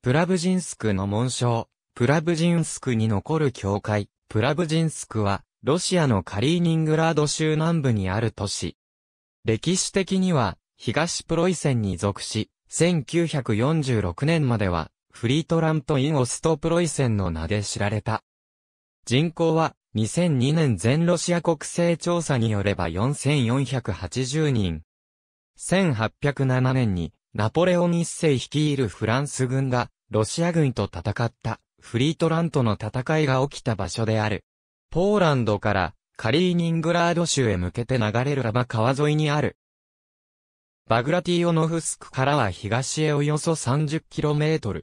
プラブジンスクの紋章、プラブジンスクに残る教会、プラブジンスクは、ロシアのカリーニングラード州南部にある都市。歴史的には、東プロイセンに属し、1946年までは、フリートラント・イン・オストプロイセンの名で知られた。人口は、2002年全ロシア国勢調査によれば4480人。1807年にナポレオン一世率いるフランス軍が、ロシア軍と戦った、フリートラントの戦いが起きた場所である。ポーランドから、カリーニングラード州へ向けて流れるラバ川沿いにある。バグラティオノフスクからは東へおよそ 30km。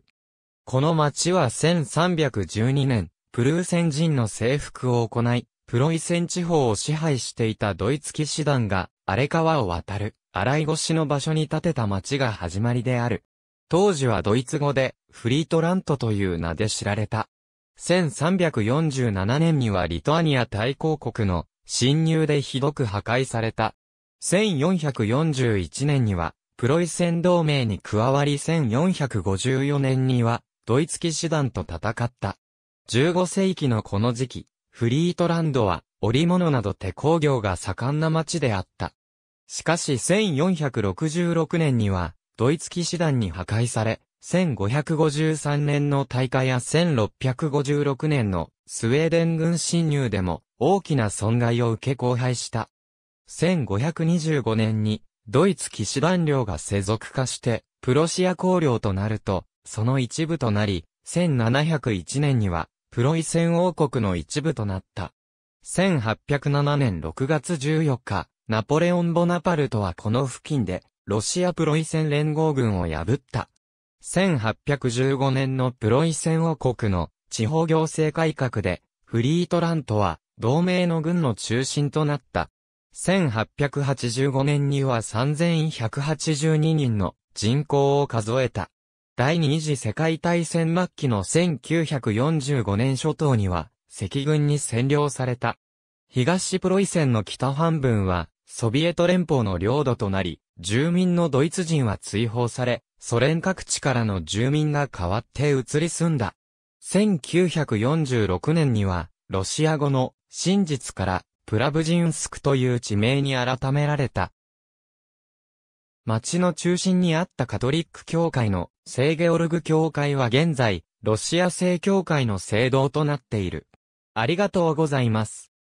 この町は1312年、プルーセン人の征服を行い、プロイセン地方を支配していたドイツ騎士団が、荒れ川を渡る、洗い越しの場所に建てた町が始まりである。当時はドイツ語で、フリートラントという名で知られた。1347年にはリトアニア大公国の侵入でひどく破壊された。1441年には、プロイセン同盟に加わり1454年には、ドイツ騎士団と戦った。15世紀のこの時期、フリートランドは、織物など手工業が盛んな町であった。しかし1466年には、ドイツ騎士団に破壊され、1553年の大火や1656年のスウェーデン軍侵入でも大きな損害を受け荒廃した。1525年にドイツ騎士団領が世俗化してプロシア公領となると、その一部となり、1701年にはプロイセン王国の一部となった。1807年6月14日、ナポレオン・ボナパルトはこの付近で、ロシアプロイセン連合軍を破った。1815年のプロイセン王国の地方行政改革で、フリートラントは同盟の軍の中心となった。1885年には3182人の人口を数えた。第二次世界大戦末期の1945年初頭には、赤軍に占領された。東プロイセンの北半分は、ソビエト連邦の領土となり、住民のドイツ人は追放され、ソ連各地からの住民が変わって移り住んだ。1946年には、ロシア語の真実からプラブジンスクという地名に改められた。町の中心にあったカトリック教会の聖ゲオルグ教会は現在、ロシア正教会の聖堂となっている。ありがとうございます。